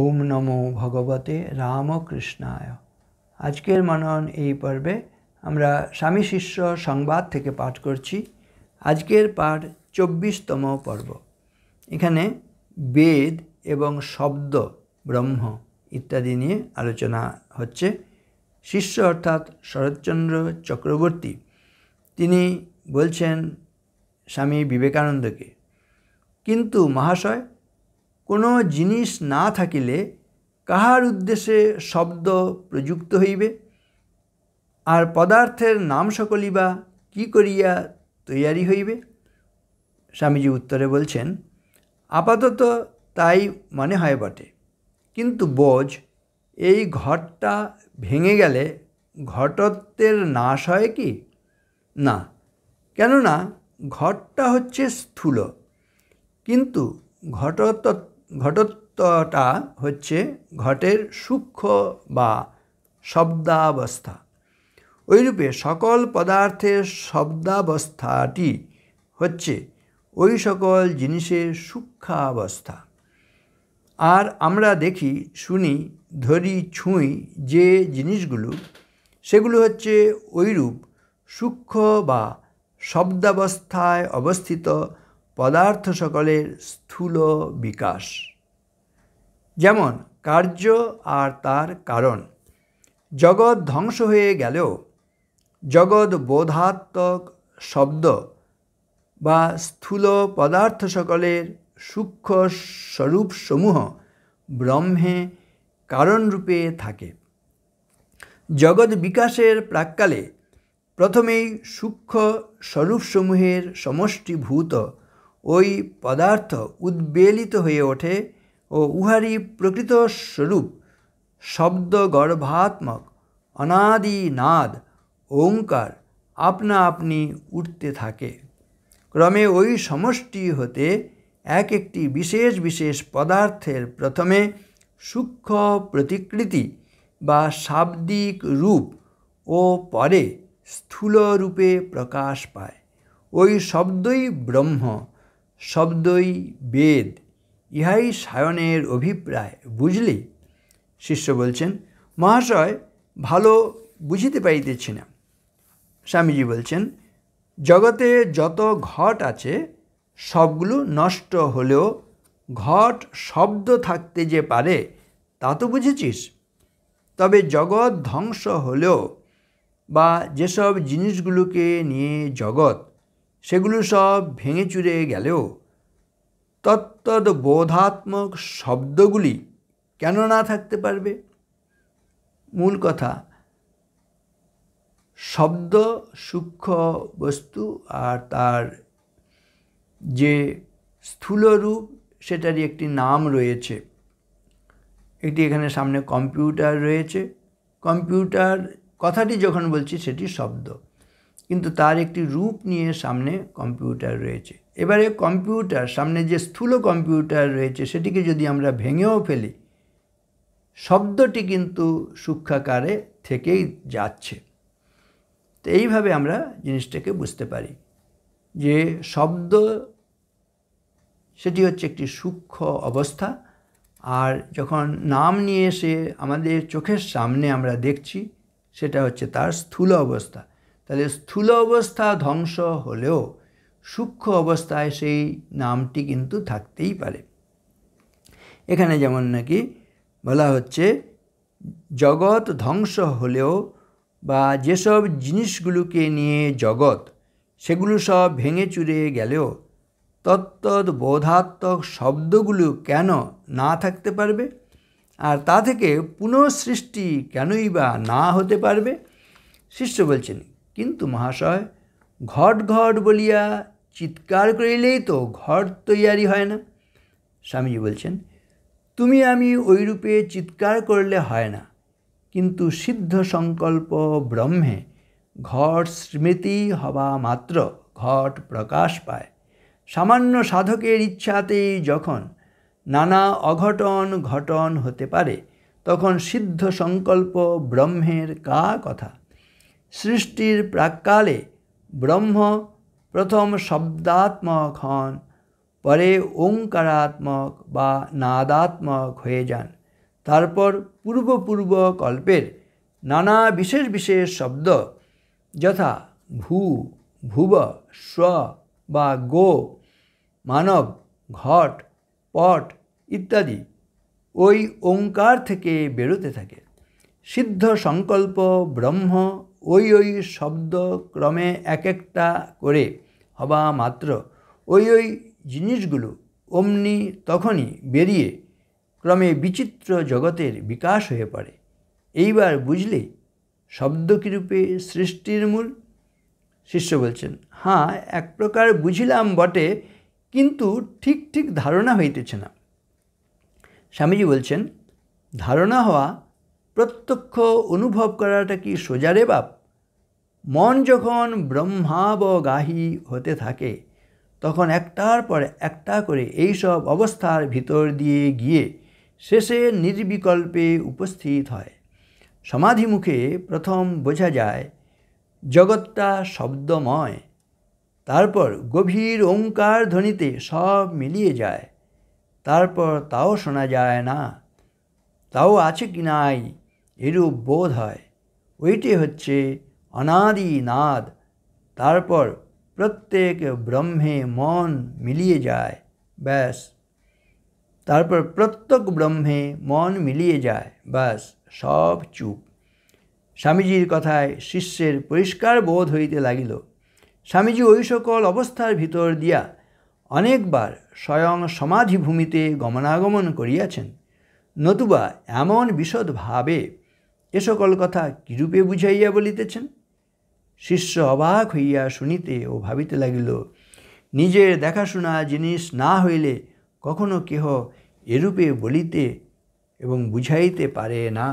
ওম নমো ভগবতে রামকৃষ্ণায় আজকের মনন এই পর্বে আমরা স্বামী শিষ্য সংবাদ থেকে পাঠ করছি আজকের পাঠ চব্বিশতম পর্ব এখানে বেদ এবং শব্দ ব্রহ্ম ইত্যাদি নিয়ে আলোচনা হচ্ছে শিষ্য অর্থাৎ শরৎচন্দ্র চক্রবর্তী তিনি বলছেন স্বামী বিবেকানন্দকে কিন্তু মহাশয় কোনো জিনিস না থাকিলে কাহার উদ্দেশ্যে শব্দ প্রযুক্ত হইবে আর পদার্থের নাম সকলি বা কী করিয়া তৈয়ারি হইবে স্বামীজি উত্তরে বলছেন আপাতত তাই মনে হয় বটে কিন্তু বোঝ এই ঘরটা ভেঙে গেলে ঘটত্বের নাশ হয় কি না কেননা ঘরটা হচ্ছে স্থূল কিন্তু ঘটতত্ত্ব ঘটত্বটা হচ্ছে ঘটের সূক্ষ্ম বা শব্দাবস্থা ওইরূপে সকল পদার্থের শব্দাবস্থাটি হচ্ছে ওই সকল জিনিসের সূক্ষ্মাবস্থা আর আমরা দেখি শুনি ধরি ছুঁই যে জিনিসগুলো সেগুলো হচ্ছে ওইরূপ সূক্ষ্ম বা শব্দাবস্থায় অবস্থিত পদার্থ সকলের স্থূল বিকাশ যেমন কার্য আর তার কারণ জগৎ ধ্বংস হয়ে গেলেও জগৎ বোধাত্মক শব্দ বা স্থূল পদার্থ সকলের সূক্ষ্ম স্বরূপসমূহ ব্রহ্মে কারণরূপে থাকে জগৎ বিকাশের প্রাককালে প্রথমেই সূক্ষ্ম স্বরূপসমূহের সমষ্টিভূত ওই পদার্থ উদ্বেলিত হয়ে ওঠে ও উহারই প্রকৃত স্বরূপ শব্দ গর্ভাত্মক অনাদি নাদ ওঙ্কার আপনা আপনি উঠতে থাকে ক্রমে ওই সমষ্টি হতে এক একটি বিশেষ বিশেষ পদার্থের প্রথমে সূক্ষ্ম প্রতিকৃতি বা শাব্দিক রূপ ও পরে স্থূল রূপে প্রকাশ পায় ওই শব্দই ব্রহ্ম শব্দই বেদ ইহাই সায়নের অভিপ্রায় বুঝলি শিষ্য বলছেন মহাশয় ভালো বুঝিতে পারিতেছি না স্বামীজি বলছেন জগতে যত ঘট আছে সবগুলো নষ্ট হলেও ঘট শব্দ থাকতে যে পারে তা তো বুঝেছিস তবে জগৎ ধ্বংস হলেও বা যেসব জিনিসগুলোকে নিয়ে জগৎ সেগুলো সব ভেঙে চুরে গেলেও তত্তদ বোধাত্মক শব্দগুলি কেন না থাকতে পারবে মূল কথা শব্দ সূক্ষ্ম বস্তু আর তার যে স্থূল রূপ সেটারই একটি নাম রয়েছে একটি এখানে সামনে কম্পিউটার রয়েছে কম্পিউটার কথাটি যখন বলছি সেটি শব্দ কিন্তু তার একটি রূপ নিয়ে সামনে কম্পিউটার রয়েছে এবারে কম্পিউটার সামনে যে স্থূল কম্পিউটার রয়েছে সেটিকে যদি আমরা ভেঙেও ফেলি শব্দটি কিন্তু সূক্ষাকারে থেকেই যাচ্ছে তো এইভাবে আমরা জিনিসটাকে বুঝতে পারি যে শব্দ সেটি হচ্ছে একটি সূক্ষ্ম অবস্থা আর যখন নাম নিয়ে এসে আমাদের চোখের সামনে আমরা দেখছি সেটা হচ্ছে তার স্থূল অবস্থা তাহলে স্থূল অবস্থা ধ্বংস হলেও সূক্ষ্ম অবস্থায় সেই নামটি কিন্তু থাকতেই পারে এখানে যেমন নাকি বলা হচ্ছে জগৎ ধ্বংস হলেও বা যেসব জিনিসগুলোকে নিয়ে জগৎ সেগুলো সব ভেঙে চুরে গেলেও তত্ত্ব বোধাত্মক শব্দগুলো কেন না থাকতে পারবে আর তা থেকে পুনঃসৃষ্টি কেনই বা না হতে পারবে শিষ্য বলছেন কিন্তু মহাশয় ঘট ঘট বলিয়া চিৎকার করিলেই তো ঘর তৈয়ারি হয় না স্বামীজি বলছেন তুমি আমি ওইরূপে চিৎকার করলে হয় না কিন্তু সিদ্ধ সংকল্প ব্রহ্মে ঘট স্মৃতি হওয়া মাত্র ঘট প্রকাশ পায় সামান্য সাধকের ইচ্ছাতেই যখন নানা অঘটন ঘটন হতে পারে তখন সিদ্ধ সংকল্প ব্রহ্মের কা কথা সৃষ্টির প্রাককালে ব্রহ্ম প্রথম শব্দাত্মক হন পরে ওঙ্কারাত্মক বা নাদাত্মক হয়ে যান তারপর পূর্বপূর্ব কল্পের নানা বিশেষ বিশেষ শব্দ যথা ভূ ভুব স্ব বা গো মানব ঘট পট ইত্যাদি ওই ওঙ্কার থেকে বেরোতে থাকে সিদ্ধ সংকল্প ব্রহ্ম ওই ওই শব্দ ক্রমে এক একটা করে হওয়া মাত্র ওই ওই জিনিসগুলো অমনি তখনই বেরিয়ে ক্রমে বিচিত্র জগতের বিকাশ হয়ে পড়ে এইবার বুঝলে শব্দ কীরূপে সৃষ্টির মূল শিষ্য বলছেন হ্যাঁ এক প্রকার বুঝিলাম বটে কিন্তু ঠিক ঠিক ধারণা হইতেছে না স্বামীজি বলছেন ধারণা হওয়া প্রত্যক্ষ অনুভব করাটা কি সোজা রে বাপ মন যখন ব্রহ্মাবগাহী হতে থাকে তখন একটার পর একটা করে এই সব অবস্থার ভিতর দিয়ে গিয়ে শেষে নির্বিকল্পে উপস্থিত হয় সমাধিমুখে প্রথম বোঝা যায় জগৎটা শব্দময় তারপর গভীর ওঙ্কার ধ্বনিতে সব মিলিয়ে যায় তারপর তাও শোনা যায় না তাও আছে কি নাই এরূপ বোধ হয় ওইটি হচ্ছে অনাদি নাদ তারপর প্রত্যেক ব্রহ্মে মন মিলিয়ে যায় ব্যাস তারপর প্রত্যেক ব্রহ্মে মন মিলিয়ে যায় ব্যাস সব চুপ স্বামীজির কথায় শিষ্যের পরিষ্কার বোধ হইতে লাগিল স্বামীজি ওই সকল অবস্থার ভিতর দিয়া অনেকবার স্বয়ং সমাধিভূমিতে গমনাগমন করিয়াছেন নতুবা এমন বিশদভাবে এ সকল কথা কিরূপে বুঝাইয়া বলিতেছেন শিষ্য অবাক হইয়া শুনিতে ও ভাবিতে লাগিল নিজের দেখাশোনা জিনিস না হইলে কখনো কেহ এরূপে বলিতে এবং বুঝাইতে পারে না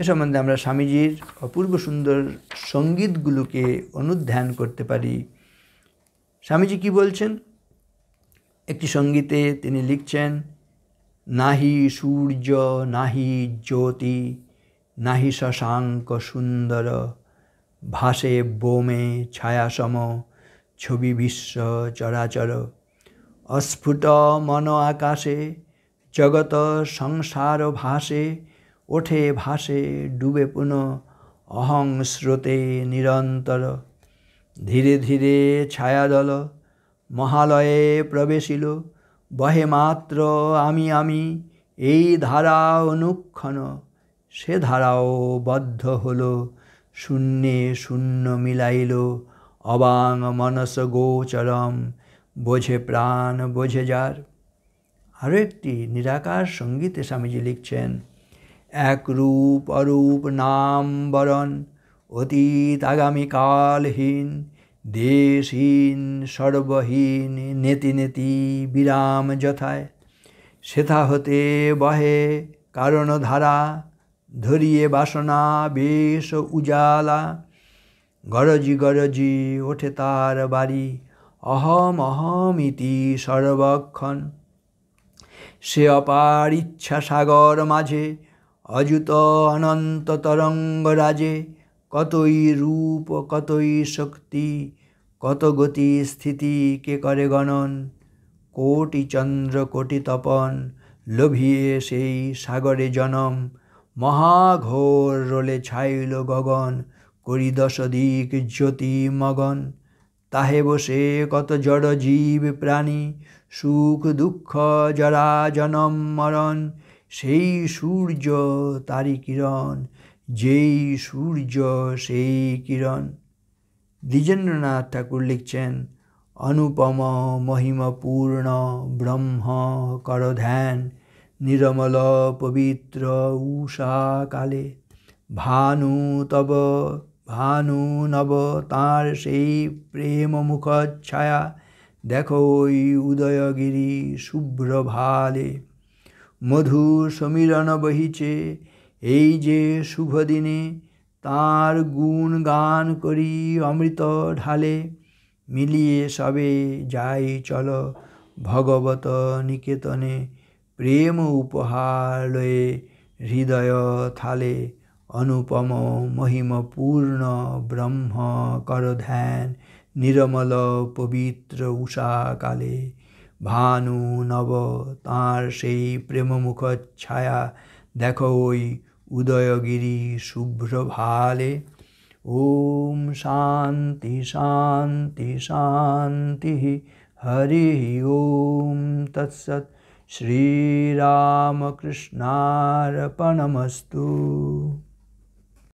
এ সম্বন্ধে আমরা স্বামীজির অপূর্ব সুন্দর সঙ্গীতগুলোকে অনুধ্যান করতে পারি স্বামীজি কি বলছেন একটি সঙ্গীতে তিনি লিখছেন নাহি সূর্য নাহি জ্যোতি নাহি শশাঙ্ক সুন্দর ভাসে বোমে ছায়াসম ছবি বিশ্ব চরাচর অস্ফুট মন আকাশে জগত সংসার ভাসে ওঠে ভাসে ডুবে পুন অহং স্রোতে নিরন্তর ধীরে ধীরে ছায়াদল মহালয়ে প্রবেশিল বহে মাত্র আমি আমি এই ধারা অনুক্ষণ সে ধারাও বদ্ধ হল শূন্যে শূন্য মিলাইল অবাং মনস গোচরম বোঝে প্রাণ বোঝে যার আরও একটি নিরাকার সঙ্গীতে স্বামীজি লিখছেন একরূপ অরূপ নাম বরণ অতীত আগামীকালহীন দেশহীন সর্বহীন নেতি নেতি বিরাম যথায় সেথা হতে বহে কারণ ধারা ধরিয়ে বাসনা বেশ উজালা গরজি গরজি ওঠে তার বাড়ি অহম অহম ইতি সর্বক্ষণ সে অপার ইচ্ছা সাগর মাঝে অযুত অনন্ত তরঙ্গ রাজে কতই রূপ কতই শক্তি কত গতি স্থিতি কে করে গণন কোটি চন্দ্র কোটি তপন লোভিয়ে সেই সাগরে জনম মহাঘোর রোলে ছাইল গগন করি দশদিক জ্যোতি মগন তাহে বসে কত জড় জীব প্রাণী সুখ দুঃখ জরা জনম মরণ সেই সূর্য তারি কিরণ যেই সূর্য সেই কিরণ দ্বিজেন্দ্রনাথ ঠাকুর লিখছেন অনুপম মহিমপূর্ণ ব্রহ্ম কর ধ্যান নিরমল পবিত্র উষা কালে ভানু তব ভানু নব তাঁর সেই প্রেম ছায়া দেখো ওই উদয়গিরি শুভ্র ভালে মধু সমীরণ বহিছে এই যে শুভ দিনে তাঁর গুণ গান করি অমৃত ঢালে মিলিয়ে সবে যাই চল ভগবত নিকেতনে প্রেম উপহার লয়ে হৃদয় থালে অনুপম মহিমপূর্ণ ব্রহ্ম কর ধ্যান নিরমল পবিত্র উষাকালে ভানু নব তাঁর সেই প্রেমমুখ ছায়া দেখ ওই उदयगिरी शुभ्रभाले ॐ शान्ति शान्ति शान्तिः हरिः ॐ तत्सत् श्रीरामकृष्णार्पणमस्तु